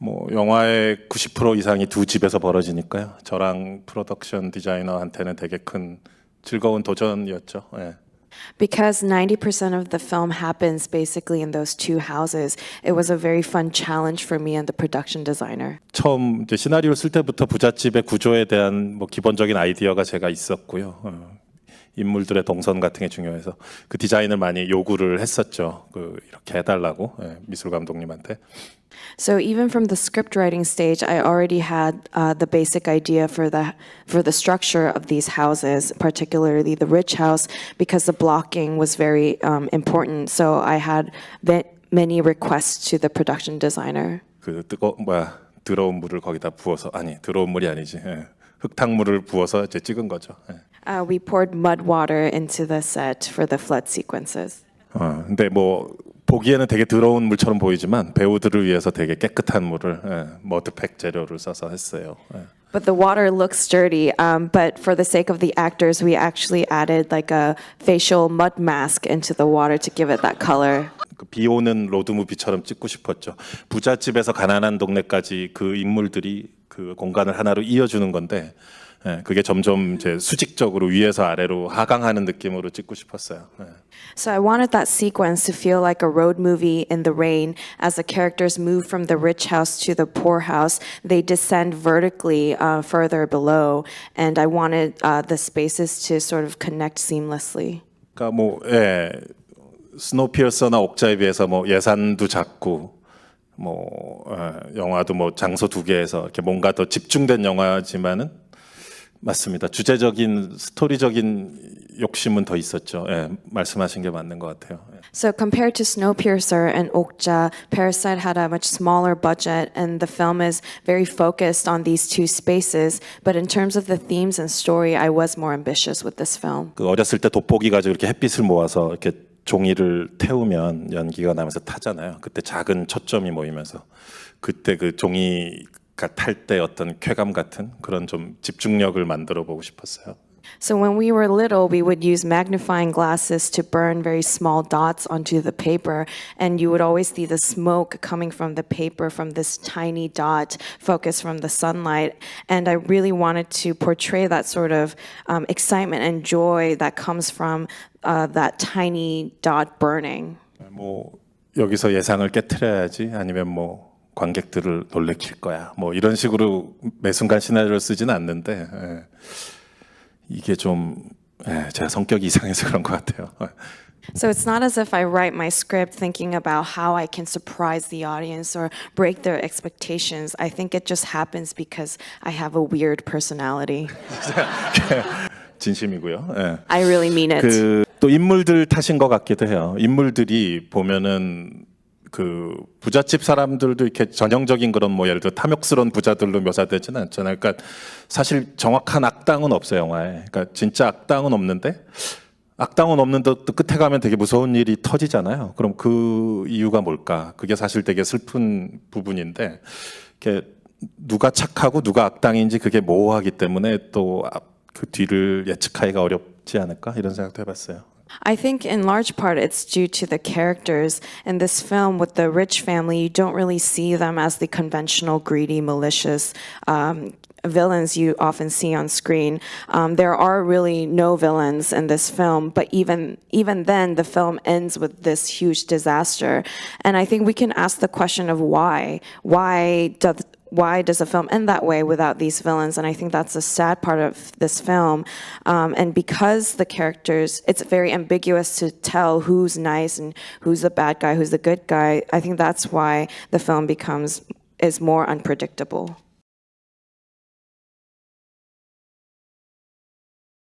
뭐 영화의 90% 이상이 두 집에서 벌어지니까요. 저랑 프로덕션 디자이너한테는 되게 큰 즐거운 도전이었죠. 예. Because 90% of the film happens basically in those two houses, it was a very fun challenge for me and the production designer. 처음 이제 시나리오 쓸 때부터 부잣집의 구조에 대한 뭐 기본적인 아이디어가 제가 있었고요. 어. 인물들의 동선 같은 게 중요해서 그 디자인을 많이 요구를 했었죠. 그 이렇게 해달라고 예, 미술 감독님한테. So even from the script writing stage, I already had uh, the basic idea for the for the structure of these houses, particularly the rich house, because the blocking was very um, important. So I had many requests to the production designer. 그 뜨거 뭐야 더러운 물을 거기다 부어서 아니 더러운 물이 아니지 예. 흙탕물을 부어서 이제 찍은 거죠. 예. Uh, we poured mud water into the set for the flood sequences. 어, 근데 뭐 보기에는 되게 더러운 물처럼 보이지만 배우들을 위해서 되게 깨끗한 물을 예, 머드팩 재료를 써서 했어요. 예. But the water looks dirty. Um, but for the sake of the actors, we actually added like a facial mud mask into the water to give it that color. 비 오는 로드 무비처럼 찍고 싶었죠. 부잣집에서 가난한 동네까지 그 인물들이 그 공간을 하나로 이어주는 건데. 예, 그게 점점 이제 수직적으로 위에서 아래로 하강하는 느낌으로 찍고 싶었어요. 예. So I wanted that sequence to feel like a road movie in the rain as the characters move from the rich house to the poor house. They descend vertically uh, further below, and I wanted uh, the spaces to sort of connect seamlessly. 그러니까 뭐 예, 스노피어서나 옥자에 비해서 뭐 예산도 작고 뭐 예, 영화도 뭐 장소 두 개에서 이렇게 뭔가 더 집중된 영화지만은 맞습니다. 주제적인 스토리적인 욕심은 더 있었죠. 예, 말씀하신 게 맞는 것 같아요. 예. So compared to Snowpiercer and Okja, Parasite had a much smaller budget, and the film is very focused on these two spaces. But in terms of the themes and story, I was more ambitious with this film. 그 어렸을 때 돋보기 가지고 이렇게 햇빛을 모아서 이렇게 종이를 태우면 연기가 나면서 타잖아요. 그때 작은 초점이 모이면서 그때 그 종이 탈때 어떤 쾌감 같은 그런 좀 집중력을 만들어 보고 싶었어요. So when we were little, we would use magnifying glasses to burn very small dots onto the paper, and you would always see the smoke coming from the paper from this tiny dot focused from the sunlight. And I really wanted to portray that sort of um, excitement and joy that comes from uh, that tiny dot burning. 뭐 여기서 예상을 깨트려야지 아니면 뭐 관객들을 놀래킬 거야. 뭐 이런 식으로 매 순간 시나리오를 쓰지는 않는데 예. 이게 좀 예, 제가 성격이 이상해서 그런 것 같아요. So it's not as if I write my script thinking about how I can surprise the audience or break their expectations. I think it just happens because I have a weird personality. 진심이고요. 예. I really mean it. 그, 또 인물들 탓인 것 같기도 해요. 인물들이 보면은 그 부잣집 사람들도 이렇게 전형적인 그런 뭐 예를 들어 탐욕스러운 부자들로 묘사되지는 않잖아요. 그러니까 사실 정확한 악당은 없어요 영화에. 그러니까 진짜 악당은 없는데 악당은 없는데 또 끝에 가면 되게 무서운 일이 터지잖아요. 그럼 그 이유가 뭘까? 그게 사실 되게 슬픈 부분인데 이렇게 누가 착하고 누가 악당인지 그게 모호하기 때문에 또그 아, 뒤를 예측하기가 어렵지 않을까 이런 생각도 해봤어요. I think in large part it's due to the characters. In this film, with the rich family, you don't really see them as the conventional, greedy, malicious um, villains you often see on screen. Um, there are really no villains in this film, but even even then, the film ends with this huge disaster. And I think we can ask the question of why. Why does why does a film end that way without these villains? And I think that's a sad part of this film. Um, and because the characters, it's very ambiguous to tell who's nice and who's the bad guy, who's the good guy. I think that's why the film becomes is more unpredictable.